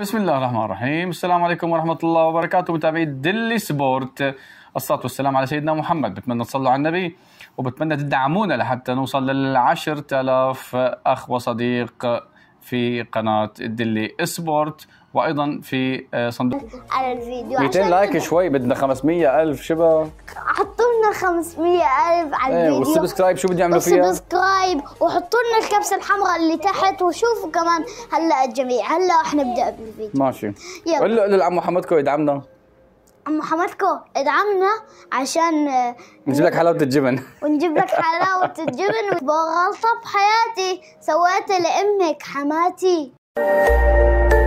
بسم الله الرحمن الرحيم السلام عليكم ورحمة الله وبركاته متابعي دلي سبورت الصلاة والسلام على سيدنا محمد بتمنى تصلوا على النبي وبتمنى تدعمونا لحتى نوصل للعشرة آلاف أخ وصديق في قناة دلي سبورت وايضا في صندوق على الفيديو 200 لايك شوي بدنا 500 الف شبه حط لنا 500 ألف على إيه، الفيديو ايه والسبسكرايب شو بدي أعملوا فيها؟ والسبسكرايب وحطوا لنا الكبسة الحمراء اللي تحت وشوفوا كمان هلا الجميع هلا رح نبدأ بالفيديو ماشي يلا قول له قول له لعم محمدكو يدعمنا عم محمدكو ادعمنا عشان آه، نجيب لك حلاوة الجبن ونجيب لك حلاوة الجبن غلطة بحياتي سويتها لأمك حماتي